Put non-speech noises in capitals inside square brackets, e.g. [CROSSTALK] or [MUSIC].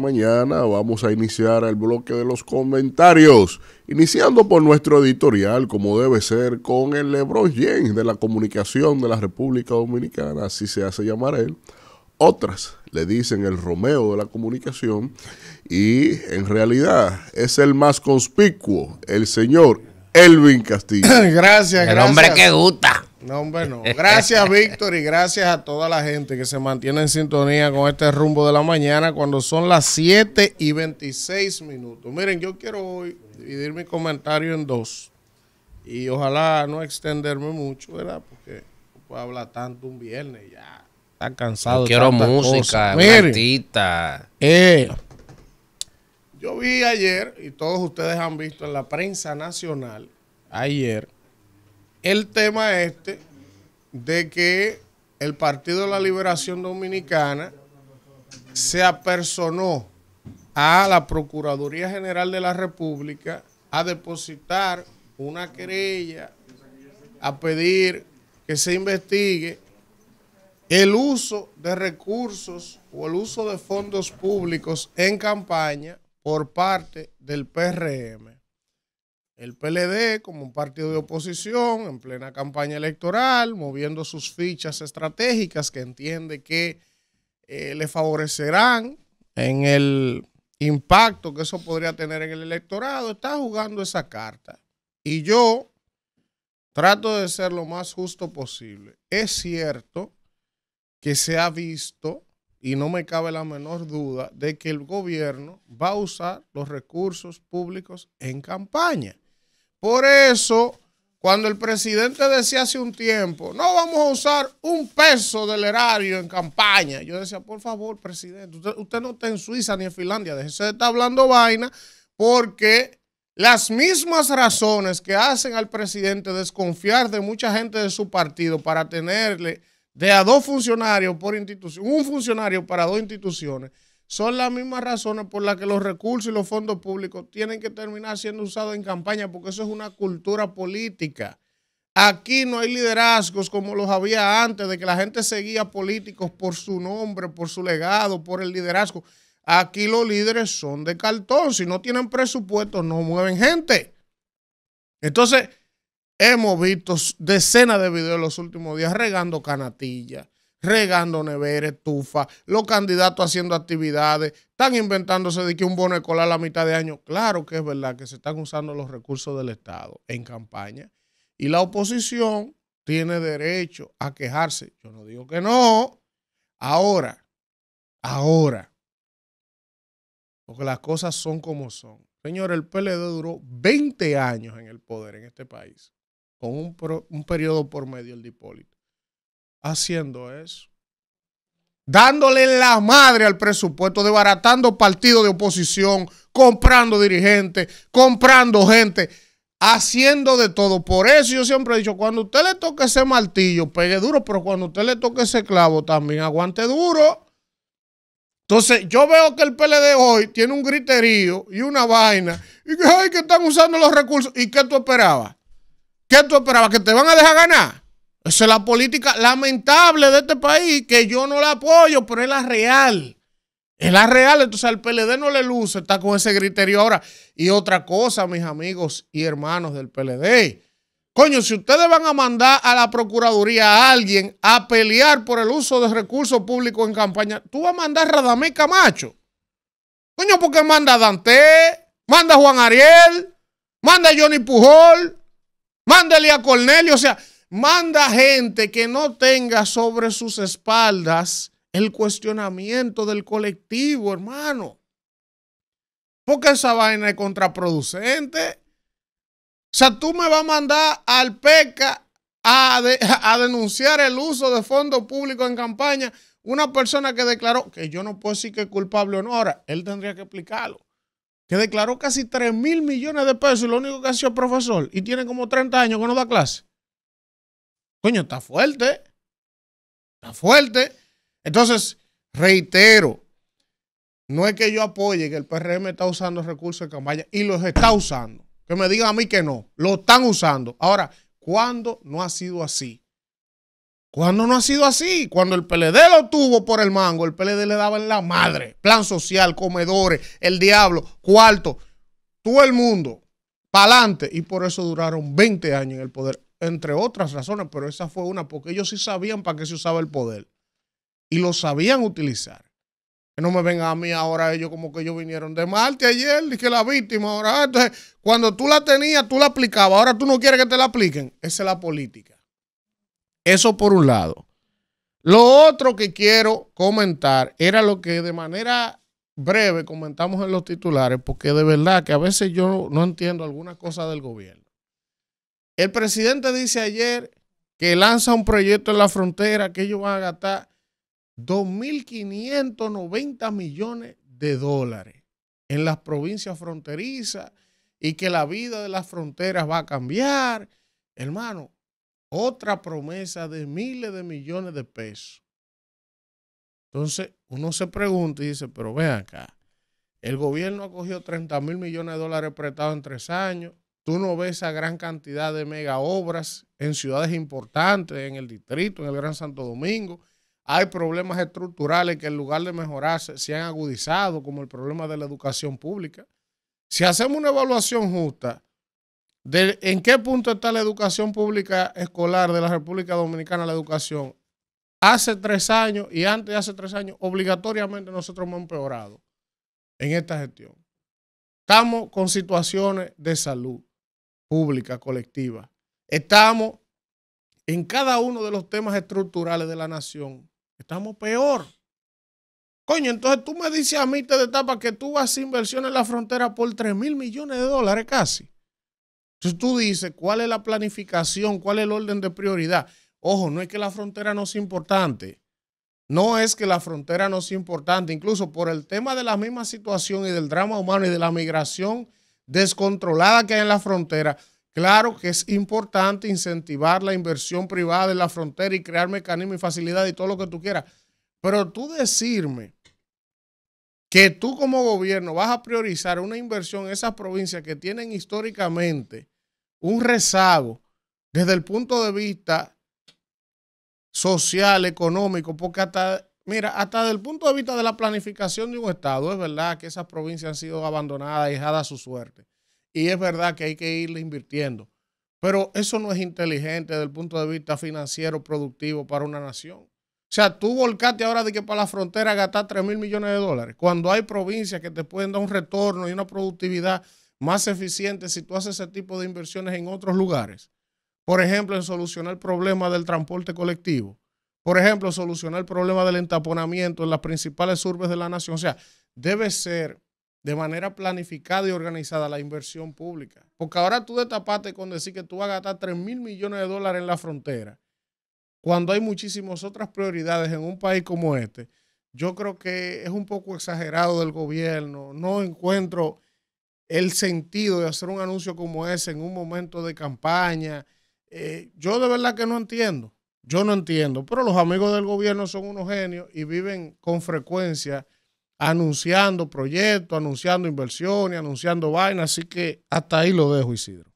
mañana vamos a iniciar el bloque de los comentarios, iniciando por nuestro editorial, como debe ser, con el LeBron James de la comunicación de la República Dominicana, así se hace llamar él. Otras le dicen el Romeo de la comunicación y en realidad es el más conspicuo, el señor Elvin Castillo. [COUGHS] gracias, El hombre que gusta. No, hombre, no. Gracias, [LAUGHS] Víctor, y gracias a toda la gente que se mantiene en sintonía con este rumbo de la mañana cuando son las 7 y 26 minutos. Miren, yo quiero hoy dividir mi comentario en dos y ojalá no extenderme mucho, ¿verdad? Porque no puedo hablar tanto un viernes ya. Está cansado. Yo quiero música, Miren, eh, yo vi ayer, y todos ustedes han visto en la prensa nacional, ayer, el tema este de que el Partido de la Liberación Dominicana se apersonó a la Procuraduría General de la República a depositar una querella, a pedir que se investigue el uso de recursos o el uso de fondos públicos en campaña por parte del PRM el PLD como un partido de oposición en plena campaña electoral, moviendo sus fichas estratégicas que entiende que eh, le favorecerán en el impacto que eso podría tener en el electorado, está jugando esa carta. Y yo trato de ser lo más justo posible. Es cierto que se ha visto, y no me cabe la menor duda, de que el gobierno va a usar los recursos públicos en campaña. Por eso, cuando el presidente decía hace un tiempo, no vamos a usar un peso del erario en campaña, yo decía, por favor, presidente, usted, no está en Suiza ni en Finlandia, déjese de estar hablando vaina, porque las mismas razones que hacen al presidente desconfiar de mucha gente de su partido para tenerle de a dos funcionarios por institución, un funcionario para dos instituciones, son las mismas razones por las que los recursos y los fondos públicos tienen que terminar siendo usados en campaña, porque eso es una cultura política. Aquí no hay liderazgos como los había antes, de que la gente seguía políticos por su nombre, por su legado, por el liderazgo. Aquí los líderes son de cartón. Si no tienen presupuesto, no mueven gente. Entonces, hemos visto decenas de videos en los últimos días regando canatilla, regando neveres, estufa, los candidatos haciendo actividades, están inventándose de que un bono escolar a la mitad de año. Claro que es verdad que se están usando los recursos del Estado en campaña y la oposición tiene derecho a quejarse. Yo no digo que no. Ahora, ahora, porque las cosas son como son. Señor, el PLD duró 20 años en el poder en este país, con un, un periodo por medio el de haciendo eso. Dándole la madre al presupuesto, desbaratando partidos de oposición, comprando dirigentes, comprando gente, haciendo de todo. Por eso yo siempre he dicho, cuando usted le toque ese martillo, pegue duro, pero cuando usted le toque ese clavo, también aguante duro. Entonces, yo veo que el PLD hoy tiene un griterío y una vaina. Y que, ay, que están usando los recursos. ¿Y qué tú esperabas? ¿Qué tú esperabas? ¿Que te van a dejar ganar? Esa es la política lamentable de este país, que yo no la apoyo, pero es la real. Es la real, entonces al PLD no le luce, está con ese criterio ahora. Y otra cosa, mis amigos y hermanos del PLD. Coño, si ustedes van a mandar a la Procuraduría a alguien a pelear por el uso de recursos públicos en campaña, tú vas a mandar a Radamés Camacho. Coño, porque manda a Dante, manda a Juan Ariel, manda a Johnny Pujol, manda a Cornelio, o sea, manda gente que no tenga sobre sus espaldas el cuestionamiento del colectivo, hermano. Porque esa vaina es contraproducente. O sea, tú me vas a mandar al PECA a, denunciar el uso de fondos públicos en campaña. Una persona que declaró, que yo no puedo decir que es culpable o no, ahora él tendría que explicarlo, que declaró casi 3 mil millones de pesos y lo único que ha sido profesor y tiene como 30 años que no da clase. Coño, está fuerte. Está fuerte. Entonces, reitero, no es que yo apoye que el PRM está usando recursos de campaña y los está usando. Que me digan a mí que no, lo están usando. Ahora, ¿cuándo no ha sido así? ¿Cuándo no ha sido así? Cuando el PLD lo tuvo por el mango, el PLD le daba en la madre. Plan social, comedores, el diablo, cuarto, todo el mundo, adelante. Y por eso duraron 20 años en el poder entre otras razones, pero esa fue una, porque ellos sí sabían para qué se usaba el poder y lo sabían utilizar. Que no me vengan a mí ahora ellos como que ellos vinieron de Marte ayer y que la víctima ahora. Ah, entonces, cuando tú la tenías, tú la aplicabas, ahora tú no quieres que te la apliquen. Esa es la política. Eso por un lado. Lo otro que quiero comentar era lo que de manera breve comentamos en los titulares, porque de verdad que a veces yo no entiendo algunas cosas del gobierno. El presidente dice ayer que lanza un proyecto en la frontera que ellos van a gastar 2.590 millones de dólares en las provincias fronterizas y que la vida de las fronteras va a cambiar. Hermano, otra promesa de miles de millones de pesos. Entonces uno se pregunta y dice, pero ven acá, el gobierno acogió 30 mil millones de dólares prestados en tres años, uno ve esa gran cantidad de mega obras en ciudades importantes, en el distrito, en el Gran Santo Domingo. Hay problemas estructurales que en lugar de mejorarse se han agudizado, como el problema de la educación pública. Si hacemos una evaluación justa de en qué punto está la educación pública escolar de la República Dominicana, la educación, hace tres años y antes de hace tres años, obligatoriamente nosotros hemos empeorado en esta gestión. Estamos con situaciones de salud pública colectiva. Estamos en cada uno de los temas estructurales de la nación. Estamos peor. Coño, entonces tú me dices a mí, te destapa, que tú vas a inversión en la frontera por 3 mil millones de dólares casi. Entonces tú dices, ¿cuál es la planificación? ¿Cuál es el orden de prioridad? Ojo, no es que la frontera no sea importante. No es que la frontera no sea importante. Incluso por el tema de la misma situación y del drama humano y de la migración descontrolada que hay en la frontera, claro que es importante incentivar la inversión privada en la frontera y crear mecanismos y facilidades y todo lo que tú quieras. Pero tú decirme que tú como gobierno vas a priorizar una inversión en esas provincias que tienen históricamente un rezago desde el punto de vista social, económico, porque hasta Mira, hasta desde el punto de vista de la planificación de un Estado, es verdad que esas provincias han sido abandonadas, dejadas a su suerte. Y es verdad que hay que irle invirtiendo. Pero eso no es inteligente desde el punto de vista financiero, productivo para una nación. O sea, tú volcaste ahora de que para la frontera gastas 3 mil millones de dólares, cuando hay provincias que te pueden dar un retorno y una productividad más eficiente si tú haces ese tipo de inversiones en otros lugares. Por ejemplo, en solucionar el problema del transporte colectivo por ejemplo, solucionar el problema del entaponamiento en las principales urbes de la nación. O sea, debe ser de manera planificada y organizada la inversión pública. Porque ahora tú destapaste con decir que tú vas a gastar 3 mil millones de dólares en la frontera, cuando hay muchísimas otras prioridades en un país como este. Yo creo que es un poco exagerado del gobierno. No encuentro el sentido de hacer un anuncio como ese en un momento de campaña. Eh, yo de verdad que no entiendo. Yo no entiendo, pero los amigos del gobierno son unos genios y viven con frecuencia anunciando proyectos, anunciando inversiones, anunciando vainas, así que hasta ahí lo dejo, Isidro.